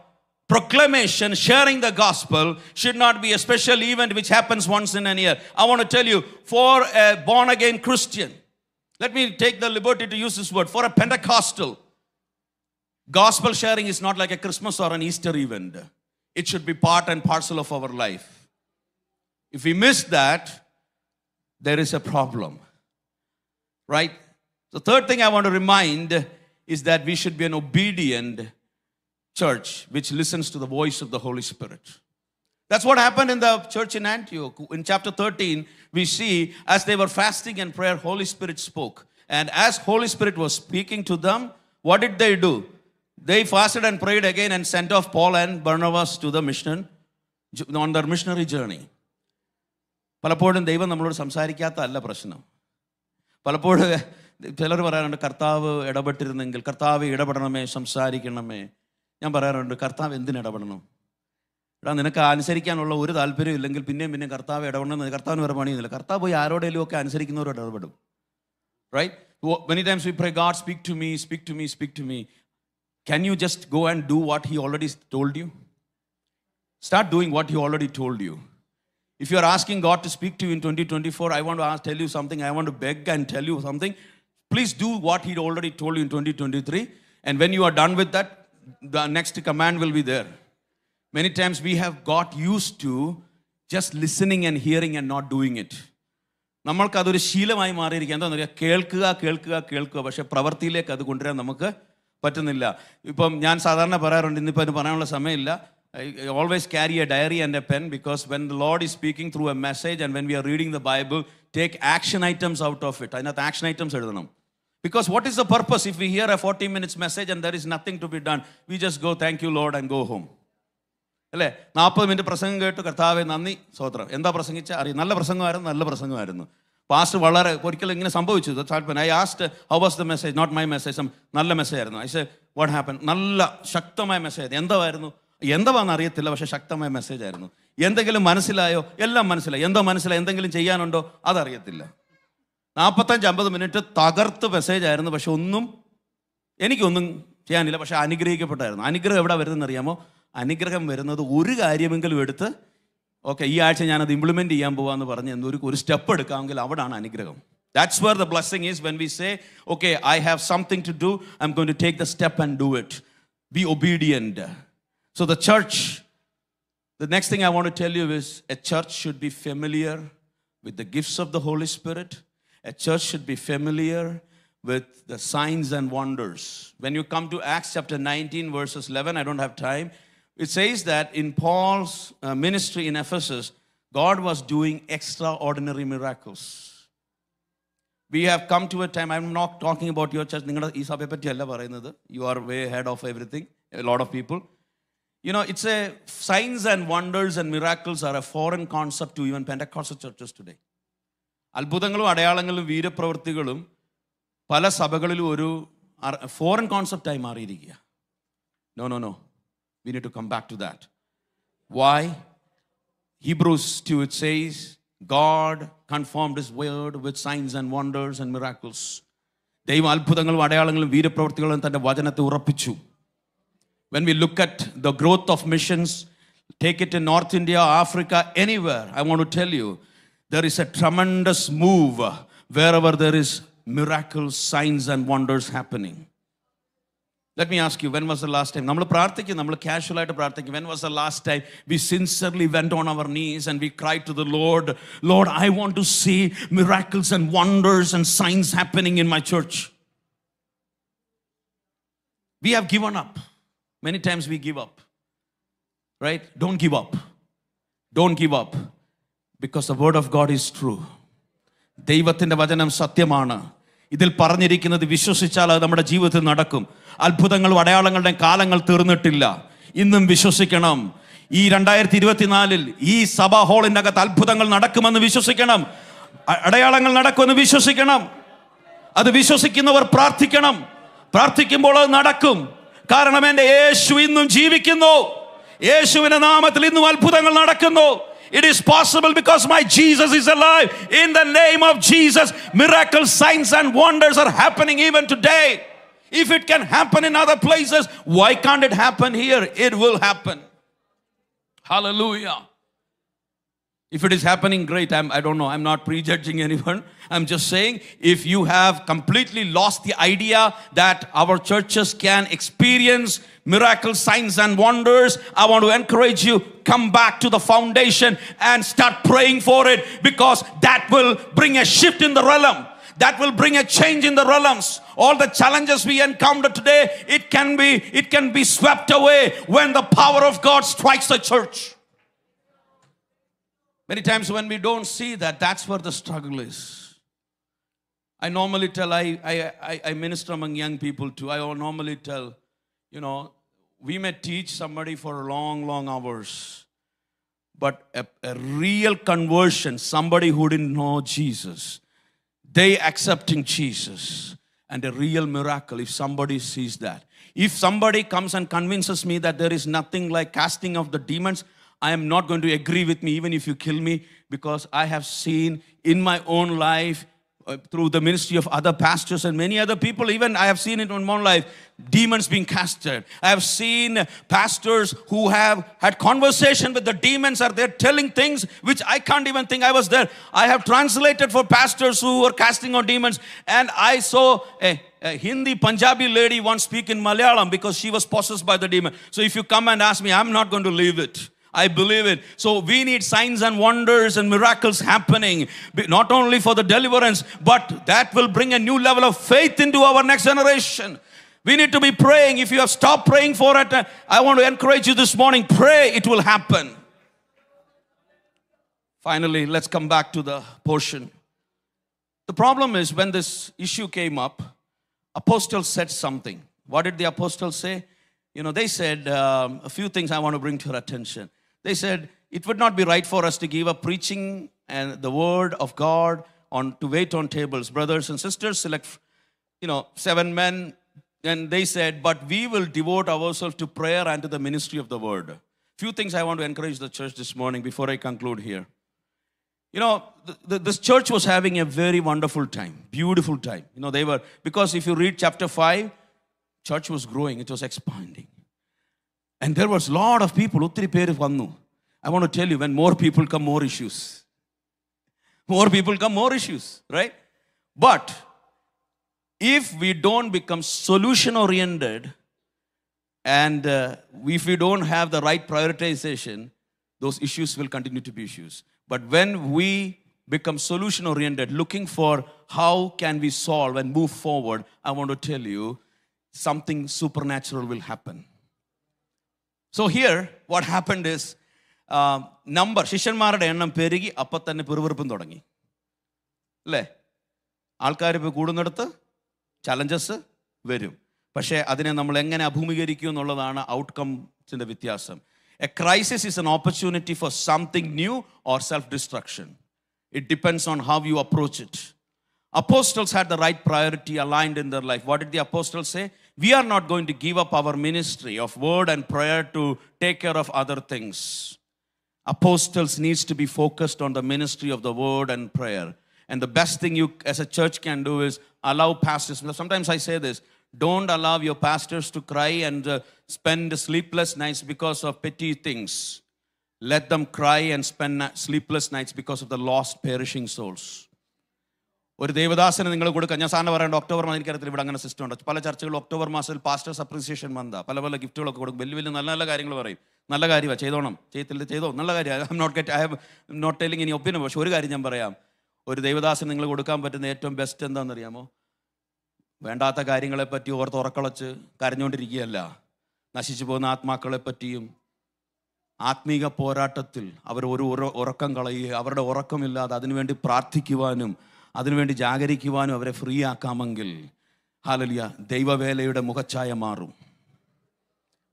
proclamation, sharing the gospel should not be a special event which happens once in a year. I want to tell you, for a born again Christian, let me take the liberty to use this word. For a Pentecostal, gospel sharing is not like a Christmas or an Easter event, it should be part and parcel of our life. If we miss that, there is a problem. Right? The third thing I want to remind is that we should be an obedient church which listens to the voice of the Holy Spirit. That's what happened in the church in Antioch. In chapter 13, we see as they were fasting and prayer, Holy Spirit spoke. And as Holy Spirit was speaking to them, what did they do? They fasted and prayed again and sent off Paul and Barnabas to the mission on their missionary journey. പലപ്പോഴും ദൈവം നമ്മളോട് സംസാരിക്കാത്ത അല്ല പ്രശ്നം പലപ്പോഴും ചിലർ പറയാറുണ്ട് കർത്താവ് ഇടപെട്ടിരുന്നെങ്കിൽ കർത്താവ് ഇടപെടണമേ സംസാരിക്കണമേ ഞാൻ പറയാറുണ്ട് കർത്താവ് എന്തിന് ഇടപെടണം എടാ നിനക്ക് അനുസരിക്കാനുള്ള ഒരു താല്പര്യം ഇല്ലെങ്കിൽ പിന്നെയും പിന്നെയും കർത്താവ് ഇടപെടണം കർത്താവിന് വേറെ പണിയൊന്നുമില്ല കർത്താവ് പോയി ആരോടെങ്കിലും ഒക്കെ അനുസരിക്കുന്നവരോട് ഇടപെടും right many times we pray God speak to me speak to me speak to me can you just go and do what he already told you start doing what he already told you If you are asking God to speak to you in 2024, I want to ask, tell you something. I want to beg and tell you something. Please do what He already told you in 2023. And when you are done with that, the next command will be there. Many times we have got used to just listening and hearing and not doing it. നമ്മൾക്കതൊരു ശീലമായി മാറിയിരിക്കുക എന്താണെന്ന് പറയുക കേൾക്കുക കേൾക്കുക കേൾക്കുക പക്ഷേ പ്രവൃത്തിയിലേക്ക് അത് കൊണ്ടുവരാൻ നമുക്ക് പറ്റുന്നില്ല ഇപ്പം ഞാൻ സാധാരണ പറയാറുണ്ട് ഇന്നിപ്പോൾ അതിന് പറയാനുള്ള സമയമില്ല I always carry a diary and a pen because when the Lord is speaking through a message and when we are reading the Bible, take action items out of it. I know the action items are Because what is the purpose if we hear a 40 minutes message and there is nothing to be done? We just go, thank you, Lord, and go home. അല്ലേ നാൽപ്പത് minute പ്രസംഗം കേട്ട് കർത്താവെ നന്ദി സ്തോത്രം എന്താ പ്രസംഗിച്ച അറിയാം നല്ല പ്രസംഗമായിരുന്നു നല്ല പ്രസംഗമായിരുന്നു പാസ്റ്റ് വളരെ ഒരിക്കലും ഇങ്ങനെ സംഭവിച്ചു I asked how was the message not my message നല്ല മെസ്സേജ് ആയിരുന്നു ഐ സെ വാട്ട് ഹാപ്പൻ നല്ല ശക്തമായ മെസ്സേജ് എന്തായിരുന്നു എന്തവാന്ന് അറിയത്തില്ല പക്ഷേ ശക്തമായ മെസ്സേജ് ആയിരുന്നു എന്തെങ്കിലും മനസ്സിലായോ എല്ലാം മനസ്സിലായി എന്തോ മനസ്സിലായി എന്തെങ്കിലും ചെയ്യാനുണ്ടോ അതറിയത്തില്ല നാൽപ്പത്തഞ്ച് അമ്പത് മിനിറ്റ് തകർത്ത് മെസ്സേജ് ആയിരുന്നു പക്ഷെ ഒന്നും എനിക്കൊന്നും ചെയ്യാനില്ല പക്ഷെ അനുഗ്രഹിക്കപ്പെട്ടായിരുന്നു അനുഗ്രഹം എവിടെ വരുന്നതെന്ന് അറിയാമോ അനുഗ്രഹം വരുന്നത് ഒരു കാര്യമെങ്കിലും എടുത്ത് ഓക്കെ ഈ ആഴ്ച ഞാനത് ഇംപ്ലിമെൻറ്റ് ചെയ്യാൻ പോവാന്ന് പറഞ്ഞ് എന്നൊരു ഒരു സ്റ്റെപ്പ് എടുക്കാമെങ്കിൽ അവിടാണ് അനുഗ്രഹം that's where the blessing is when we say okay I have something to do I'm going to take the step and do it be obedient so the church the next thing I want to tell you is a church should be familiar with the gifts of the Holy Spirit. A church should be familiar with the signs and wonders. When you come to Acts chapter 19, verses 11, I don't have time. It says that in Paul's uh, ministry in Ephesus, God was doing extraordinary miracles. We have come to a time, I'm not talking about your church, you are way ahead of everything, a lot of people. You know, it's a signs and wonders and miracles are a foreign concept to even Pentecostal churches today. അത്ഭുതങ്ങളും അടയാളങ്ങളും വീരപ്രവൃത്തികളും പല സഭകളിലും ഒരു foreign കോൺസെപ്റ്റായി മാറിയിരിക്കുക No, no, no. We need to come back to that. Why? Hebrews 2 it says, God confirmed his word with signs and wonders and miracles. ദൈവം അത്ഭുതങ്ങളും അടയാളങ്ങളും വീരപ്രവർത്തികളും തൻ്റെ വചനത്തെ ഉറപ്പിച്ചു when we look at the growth of missions take it in North India Africa anywhere I want to tell you there is a tremendous move wherever there is miracle signs and wonders happening let me ask you, when was the last time? നമ്മൾ പ്രാർത്ഥിക്കും നമ്മൾ casual ആയിട്ട് പ്രാർത്ഥിക്കും when was the last time we sincerely went on our knees and we cried to the lord lord i want to see miracles and wonders and signs happening in my church we have given up many times we give up right don't give up don't give up because the word of god is true ദൈവത്തിന്റെ വചനം സത്യമാണ് ഇതിൽ പറഞ്ഞിരിക്കുന്നത് വിശ്വസിച്ചാൽ അത് നമ്മുടെ ജീവിതത്തിൽ നടക്കും അത്ഭുതങ്ങളും അടയാളങ്ങളുടെയും കാലങ്ങൾ തീർന്നിട്ടില്ല ഇന്നും വിശ്വസിക്കണം ഈ രണ്ടായിരത്തി ഇരുപത്തിനാലിൽ ഈ സഭാ അകത്ത് അത്ഭുതങ്ങൾ നടക്കുമെന്ന് വിശ്വസിക്കണം അടയാളങ്ങൾ നടക്കുമെന്ന് വിശ്വസിക്കണം അത് വിശ്വസിക്കുന്നവർ പ്രാർത്ഥിക്കണം പ്രാർത്ഥിക്കുമ്പോൾ അത് നടക്കും കാരണം എൻ്റെ യേശു ഇന്നും ജീവിക്കുന്നു യേശുവിൻ്റെ നാമത്തിൽ ഇന്നും അത്ഭുതങ്ങൾ നടക്കുന്നു It is possible because my Jesus is alive. In the name of Jesus, miracles, signs, and wonders are happening even today. If it can happen in other places, why can't it happen here? It will happen. Hallelujah. If it is happening, great. I'm, I don't know. I'm not prejudging anyone. I'm just saying if you have completely lost the idea that our churches can experience miracle signs, and wonders, I want to encourage you come back to the foundation and start praying for it because that will bring a shift in the realm. That will bring a change in the realms. All the challenges we encounter today, it can be, it can be swept away when the power of God strikes the church. Many times when we don't see that, that's where the struggle is. I normally tell, I, I, I minister among young people too. I normally tell, you know, we may teach somebody for long, long hours, but a, a real conversion, somebody who didn't know Jesus, they accepting Jesus, and a real miracle if somebody sees that. If somebody comes and convinces me that there is nothing like casting of the demons, I am not going to agree with me even if you kill me because I have seen in my own life uh, through the ministry of other pastors and many other people even i have seen it in my own life demons being casted i have seen pastors who have had conversation with the demons are they telling things which i can't even think i was there i have translated for pastors who were casting on demons and i saw a, a Hindi Punjabi lady once speak in Malayalam because she was possessed by the demon. So if you come and ask me, I'm not going to leave it. I believe it. So we need signs and wonders and miracles happening, not only for the deliverance, but that will bring a new level of faith into our next generation. We need to be praying. If you have stopped praying for it, uh, I want to encourage you this morning pray, it will happen. Finally, let's come back to the portion. The problem is when this issue came up, apostle said something. What did the apostle say? You know, they said um, a few things I want to bring to your attention. They said, it would not be right for us to give up preaching and the word of God on to wait on tables. Brothers and sisters, select, you know, seven men. And they said, but we will devote ourselves to prayer and to the ministry of the word. Few things I want to encourage the church this morning before I conclude here. You know, the, the, this church was having a very wonderful time, beautiful time. You know, they were, because if you read chapter 5, church was growing, it was expanding. And there was a lot of people, I want to tell you, when more people come, more issues. More people come, more issues, right? But if we don't become solution oriented and uh, if we don't have the right prioritization, those issues will continue to be issues. But when we become solution oriented, looking for how can we solve and move forward, I want to tell you something supernatural will happen. So here what happened is number ശിഷ്യന്മാരുടെ എണ്ണം പെരുകി അപ്പം തന്നെ പിറുവിറുപ്പും തുടങ്ങി അല്ലേ ആൾക്കാർ ഇപ്പോൾ കൂടുന്നിടത്ത് challenges വരും പക്ഷേ അതിനെ നമ്മൾ എങ്ങനെ അഭിമുഖീകരിക്കും എന്നുള്ളതാണ് ഔട്ട്കംസിൻ്റെ വ്യത്യാസം a crisis is an opportunity for something new or self destruction it depends on how you approach it apostles had the right priority aligned in their life what it the apostles say we are not going to give up our ministry of word and prayer to take care of other things. Apostles needs to be focused on the ministry of the word and prayer. And the best thing you as a church can do is allow pastors. Sometimes I say this, don't allow your pastors to cry and uh, spend sleepless nights because of petty things. Let them cry and spend sleepless nights because of the lost perishing souls. ഒരു ദേവദാസന് നിങ്ങൾ കൊടുക്കുക ഞാൻ സാറിന് പറയേണ്ട October മാസം അറിയത്തില്ല ഇവിടെ അങ്ങനെ സിസ്റ്റം ഉണ്ട് പല ചർച്ചകൾ ഒക്ടോബർ മാസത്തിൽ പാസ്റ്റേഴ്സ് അപ്രീസിയേഷൻ മന്ത പല പല ഗിഫ്റ്റുകളൊക്കെ കൊടുക്കും വലിയ വലിയ നല്ല നല്ല കാര്യങ്ങൾ പറയും നല്ല കാര്യമാണ് ചെയ്തോണം ചെയ്യത്തില്ല ചെയ്തോ നല്ല കാര്യമാണ് I'm not get I have not telling ഇനി ഒപ്പിനും പക്ഷേ ഒരു കാര്യം ഞാൻ പറയാം ഒരു ദേവദാസന് നിങ്ങൾ കൊടുക്കാൻ പറ്റുന്ന ഏറ്റവും ബെസ്റ്റ് എന്താണെന്നറിയാമോ വേണ്ടാത്ത കാര്യങ്ങളെപ്പറ്റി ഓർത്ത് ഉറക്കളച്ച് കരഞ്ഞുകൊണ്ടിരിക്കുകയല്ല നശിച്ചു പോകുന്ന ആത്മാക്കളെ പറ്റിയും ആത്മീക പോരാട്ടത്തിൽ അവർ ഒരു ഉറക്കം കളയുകയും അവരുടെ ഉറക്കമില്ലാതെ അതിനുവേണ്ടി പ്രാർത്ഥിക്കുവാനും അതിനുവേണ്ടി ജാഗരിക്കുവാനും അവരെ ഫ്രീ ആക്കാമെങ്കിൽ ഹാലലിയ ദൈവവേലയുടെ മുഖച്ഛായ മാറും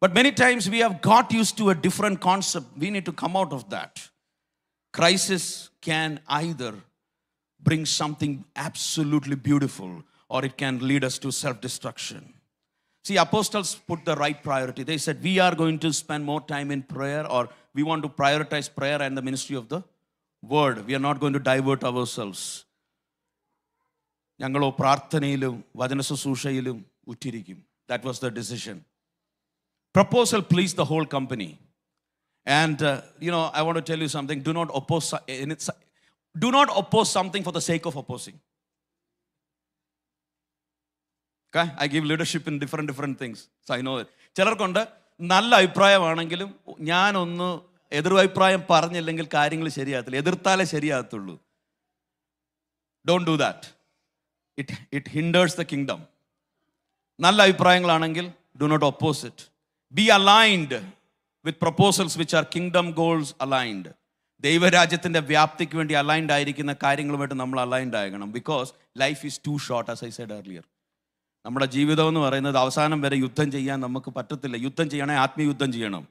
but many times we got got used to a different concept we need to come out of that crisis can either bring something absolutely beautiful or it can lead us to self destruction. See, apostles put the right priority. They said, We are going to spend more time in prayer, or we want to prioritize prayer and the ministry of the word. We are not going to divert ourselves. ഞങ്ങളോ പ്രാർത്ഥനയിലും വചന ശുശ്രൂഷയിലും ഉറ്റിരിക്കും that was the decision proposal pleased the whole company and you know I want to tell you something do not oppose do not oppose something for the sake of opposing I give leadership in different different things so I know ചിലർക്കുണ്ട് നല്ല അഭിപ്രായമാണെങ്കിലും ഞാനൊന്ന് എതിരഭിപ്രായം പറഞ്ഞില്ലെങ്കിൽ കാര്യങ്ങൾ ശരിയാകത്തില്ല എതിർത്താലേ ശരിയാകത്തുള്ളൂ don't do that it it hinders the kingdom നല്ല അഭിപ്രായങ്ങളാണെങ്കിൽ do not oppose B aligned with proposals which are kingdom goals aligned ദൈവരാജ്യത്തിൻ്റെ വ്യാപ്തിക്ക് വേണ്ടി അലൈൻഡ് ആയിരിക്കുന്ന കാര്യങ്ങളുമായിട്ട് നമ്മൾ അലൈൻഡ് ആകണം because life is too short as I said earlier നമ്മുടെ ജീവിതം എന്ന് പറയുന്നത് അവസാനം വരെ യുദ്ധം ചെയ്യാൻ നമുക്ക് പറ്റത്തില്ല യുദ്ധം ചെയ്യണേ ആത്മീയുദ്ധം ചെയ്യണം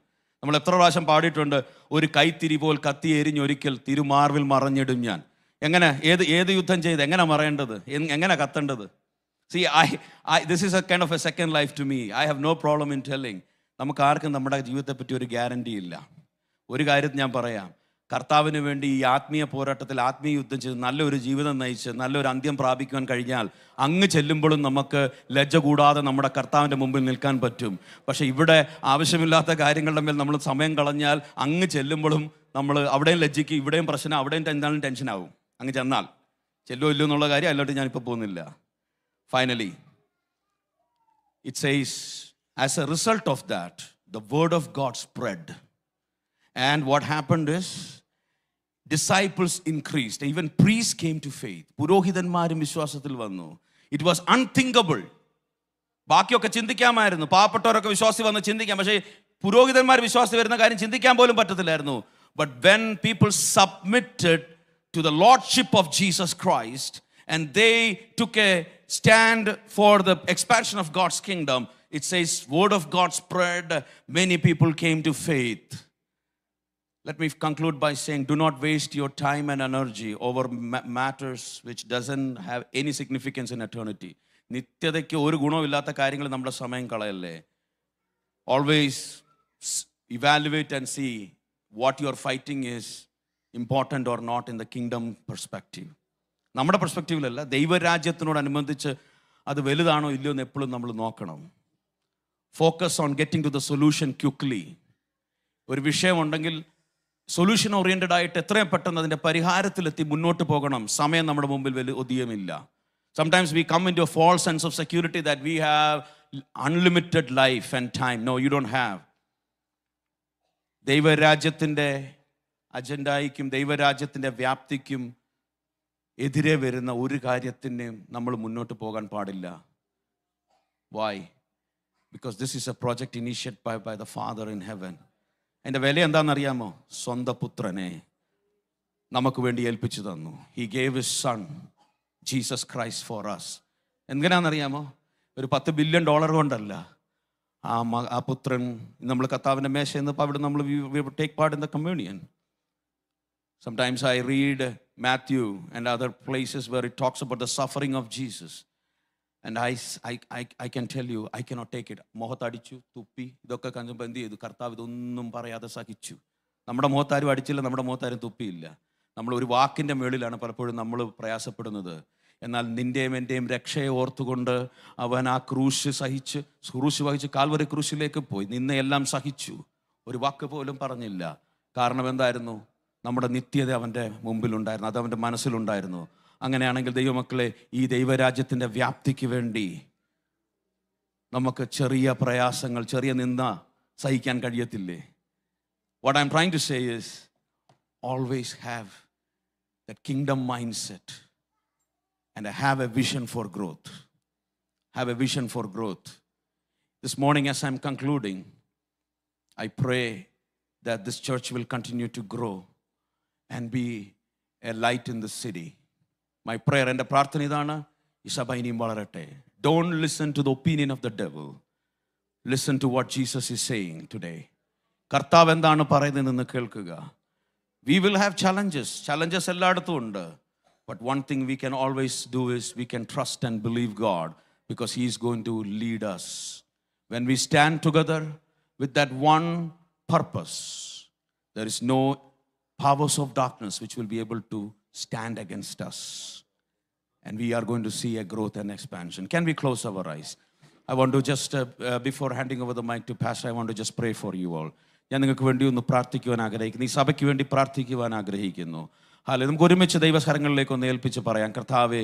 നമ്മൾ എത്ര പ്രാവശ്യം പാടിയിട്ടുണ്ട് ഒരു കൈത്തിരി പോൽ കത്തി എരിഞ്ഞൊരിക്കൽ തിരുമാർവിൽ മറഞ്ഞിടും ഞാൻ എങ്ങനെ ഏത് ഏത് യുദ്ധം ചെയ്ത് എങ്ങനെ മറയേണ്ടത് എങ്ങനെ കത്തേണ്ടത് see I I this is a kind of a second life to me I have no problem in telling നമുക്ക് ആർക്കും നമ്മുടെ ജീവിതത്തെപ്പറ്റി ഒരു ഗ്യാരണ്ടി ഇല്ല ഒരു കാര്യം ഞാൻ പറയാം കർത്താവിന് വേണ്ടി ഈ ആത്മീയ പോരാട്ടത്തിൽ ആത്മീയ യുദ്ധം ചെയ്ത് നല്ലൊരു ജീവിതം നയിച്ച് നല്ലൊരു അന്ത്യം പ്രാപിക്കുവാൻ കഴിഞ്ഞാൽ അങ്ങ് ചെല്ലുമ്പോഴും നമുക്ക് ലജ്ജ കൂടാതെ നമ്മുടെ കർത്താവിൻ്റെ മുമ്പിൽ നിൽക്കാൻ പറ്റും പക്ഷേ ഇവിടെ ആവശ്യമില്ലാത്ത കാര്യങ്ങളുടെ മേൽ നമ്മൾ സമയം കളഞ്ഞാൽ അങ്ങ് ചെല്ലുമ്പോഴും നമ്മൾ അവിടെയും ലജ്ജിക്കും ഇവിടെയും പ്രശ്നം അവിടെയും എന്തായാലും ടെൻഷനാവും അങ്ങ് ചെന്നാൽ ചെല്ലോ ഇല്ലോ എന്നുള്ള കാര്യം അതിലോട്ട് ഞാനിപ്പോൾ പോകുന്നില്ല finally it says as a result of that the word of God spread and what happened is disciples increased even priests came to faith പുരോഹിതന്മാരും വിശ്വാസത്തിൽ വന്നു ഇറ്റ് വാസ് അൺതിങ്കബിൾ ബാക്കിയൊക്കെ ചിന്തിക്കാമായിരുന്നു പാവപ്പെട്ടവരൊക്കെ വിശ്വാസി വന്ന് ചിന്തിക്കാം പക്ഷേ പുരോഹിതന്മാർ വിശ്വാസി വരുന്ന കാര്യം ചിന്തിക്കാൻ പോലും പറ്റത്തില്ലായിരുന്നു but when people submitted to the Lordship of Jesus Christ and they took a stand for the expansion of God's kingdom, it says, Word of God spread, many people came to faith. Let me conclude by saying, do not waste your time and energy over matters which doesn't have any significance in eternity. Always evaluate and see what you're fighting is important or not in the kingdom perspective നമ്മുടെ പെർസ്പെക്റ്റീവിലല്ല ദൈവരാജ്യത്തിനോടനുബന്ധിച്ച് അത് വലുതാണോ ഇല്ലയോ എന്ന് എപ്പോഴും നമ്മൾ നോക്കണം focus on getting to the solution quickly ഒരു വിഷയമുണ്ടെങ്കിൽ സൊല്യൂഷൻ ഓറിയൻറ്റഡ് ആയിട്ട് എത്രയും പെട്ടെന്ന് അതിൻ്റെ പരിഹാരത്തിലെത്തി മുന്നോട്ട് പോകണം സമയം നമ്മുടെ മുമ്പിൽ വലിയ ഒതിയമില്ല sometimes we come into false sense of security that we have unlimited life and time no you don't have ദൈവരാജ്യത്തിൻ്റെ അജണ്ടായിക്കും ദൈവരാജ്യത്തിൻ്റെ വ്യാപ്തിക്കും എതിരെ വരുന്ന ഒരു കാര്യത്തിനും നമ്മൾ മുന്നോട്ട് പോകാൻ പാടില്ല why because this is a project initiate by by the father in heaven എൻ്റെ വില എന്താണെന്നറിയാമോ സ്വന്തം പുത്രനെ നമുക്ക് വേണ്ടി ഏൽപ്പിച്ചു തന്നു he gave his son Jesus Christ for us എങ്ങനെയാണെന്നറിയാമോ ഒരു പത്ത് ബില്യൺ ഡോളർ കൊണ്ടല്ല ആ മ ആ പുത്രൻ നമ്മൾ കത്താവിൻ്റെ മേശ എന്നിപ്പോൾ അവിടെ നമ്മൾ take part in the communion Sometimes I read Matthew and other places where it talks about the suffering of Jesus. And I I I can tell you I can not take it മുഖത്തടിച്ചു തുപ്പി ഇതൊക്കെ കഞ്ചുമ്പോൾ എന്ത് ചെയ്തു കർത്താവ് ഇതൊന്നും പറയാതെ സഹിച്ചു നമ്മുടെ മുഖത്താരും അടിച്ചില്ല നമ്മുടെ മുഖത്താരും തുപ്പിയില്ല നമ്മൾ ഒരു വാക്കിൻ്റെ മേളിലാണ് പലപ്പോഴും നമ്മൾ പ്രയാസപ്പെടുന്നത് എന്നാൽ നിൻ്റെയും എൻ്റെയും രക്ഷയെ ഓർത്തുകൊണ്ട് അവൻ ആ ക്രൂശ് സഹിച്ച് ക്രൂശ് വഹിച്ച് കാൽവറി ക്രൂശിലേക്ക് പോയി നിന്നെയെല്ലാം സഹിച്ചു ഒരു വാക്ക് പോലും പറഞ്ഞില്ല കാരണം എന്തായിരുന്നു നമ്മുടെ നിത്യത അവൻ്റെ മുമ്പിലുണ്ടായിരുന്നു അത് അവൻ്റെ മനസ്സിലുണ്ടായിരുന്നു അങ്ങനെയാണെങ്കിൽ ദൈവമക്കളെ ഈ ദൈവരാജ്യത്തിൻ്റെ വ്യാപ്തിക്ക് വേണ്ടി നമുക്ക് ചെറിയ പ്രയാസങ്ങൾ ചെറിയ നിന്ന സഹിക്കാൻ കഴിയത്തില്ലേ what I am trying to say is always have the kingdom mind set and I have a vision for growth have a vision for growth this morning as I am concluding I pray that this church will continue to grow and be a light in the city my prayer എൻ്റെ പ്രാർത്ഥന ഇതാണ് ഈ സഭ ഇനിയും വളരട്ടെ don't listen to the opinion of the devil listen to what Jesus is saying today കർത്താവ് എന്താണ് പറയുന്നതെന്ന് കേൾക്കുക we will have challenges challenges എല്ലായിടത്തും ഉണ്ട് but one thing we can always do is we can trust and believe God because he is going to lead us when we stand together with that one purpose there is no powers of darkness which will be able to stand against us. And we are going to see a growth and expansion. Can we close our eyes? I want to just, uh, uh, before handing over the mic to Pastor, I want to just pray for you all. ഞാൻ നിങ്ങൾക്ക് വേണ്ടി ഒന്ന് പ്രാർത്ഥിക്കുവാൻ ആഗ്രഹിക്കുന്നു ഈ സഭയ്ക്ക് വേണ്ടി പ്രാർത്ഥിക്കുവാൻ ആഗ്രഹിക്കുന്നു ഹാല നമുക്ക് ഒരുമിച്ച് ദൈവസ്കരങ്ങളിലേക്ക് ഒന്ന് ഏൽപ്പിച്ച് പറയാം കർത്താവേ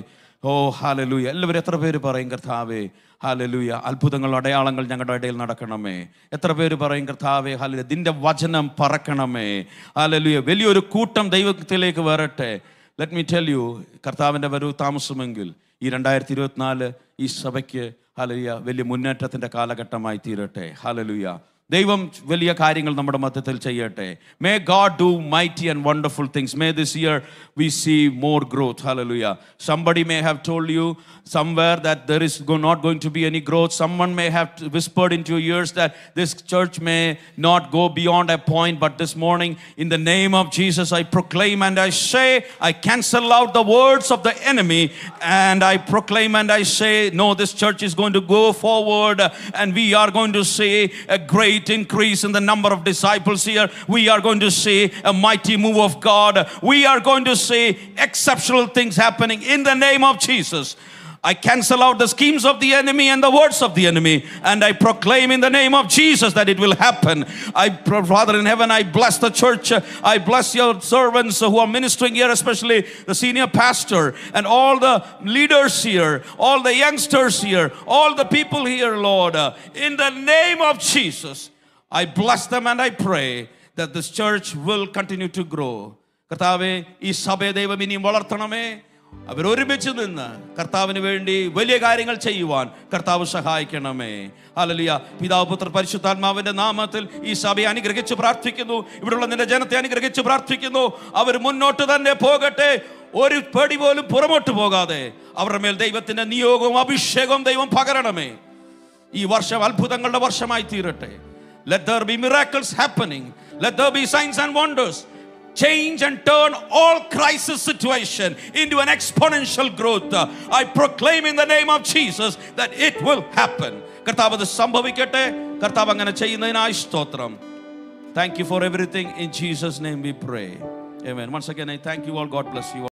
ഓ ഹാലലൂയ എല്ലാവരും എത്ര പേര് പറയും കർത്താവേ ഹാലലൂയ അത്ഭുതങ്ങൾ അടയാളങ്ങൾ ഞങ്ങളുടെ ഇടയിൽ നടക്കണമേ എത്ര പേര് പറയും കർത്താവേ ഹാലലൂയ ഇതിൻ്റെ വചനം പറക്കണമേ ഹാലലൂയ വലിയൊരു കൂട്ടം ദൈവത്തിലേക്ക് വരട്ടെ ലെറ്റ് മീ ടെൽ യു കർത്താവിൻ്റെ വരവ് താമസമെങ്കിൽ ഈ രണ്ടായിരത്തി ഇരുപത്തിനാല് ഈ സഭയ്ക്ക് ഹാലലിയ വലിയ മുന്നേറ്റത്തിൻ്റെ കാലഘട്ടമായി തീരട്ടെ ഹാലലുയ ദൈവം വലിയ കാര്യങ്ങൾ നമ്മുടെ മധ്യത്തിൽ ചെയ്യട്ടെ may God do mighty and wonderful things may this year we see more growth hallelujah somebody may have told you somewhere that there is not going to be any growth some one may have whispered into ears that this church may not go beyond a point but this morning in the name of Jesus I proclaim and I say I cancel out the words of the enemy and I proclaim and I say no this church is going to go forward and we are going to see a great great increase in the number of disciples here. We are going to see a mighty move of God. We are going to see exceptional things happening in the name of Jesus. I cancel out the schemes of the enemy and the words of the enemy. And I proclaim in the name of Jesus that it will happen. I, Father in heaven, I bless the church. I bless your servants who are ministering here, especially the senior pastor and all the leaders here, all the youngsters here, all the people here, Lord. In the name of Jesus, I bless them and I pray that this church will continue to grow. കർത്താവെ ഈ സഭയെ ദൈവം ഇനിയും വളർത്തണമേ അവരൊരുമിച്ച് നിന്ന് കർത്താവിന് വേണ്ടി വലിയ കാര്യങ്ങൾ ചെയ്യുവാൻ കർത്താവ് സഹായിക്കണമേ അലലിയ പിതാവ് പുത്ര പരിശുദ്ധാത്മാവിന്റെ നാമത്തിൽ ഈ സഭയെ അനുഗ്രഹിച്ച് പ്രാർത്ഥിക്കുന്നു ഇവിടെയുള്ള നിന്റെ ജനത്തെ അനുഗ്രഹിച്ച് പ്രാർത്ഥിക്കുന്നു അവർ മുന്നോട്ട് തന്നെ പോകട്ടെ ഒരു പടി പോലും പുറമോട്ട് പോകാതെ അവരുടെ മേൽ ദൈവത്തിന്റെ നിയോഗവും അഭിഷേകവും ദൈവം പകരണമേ ഈ വർഷം അത്ഭുതങ്ങളുടെ വർഷമായി തീരട്ടെ let there be miracles happening let there be science and wonders change and turn all crisis situation into an exponential growth. I proclaim in the name of Jesus that it will happen. thank you for everything in jesus name we pray Amen. Once again, I thank you all. God bless you all.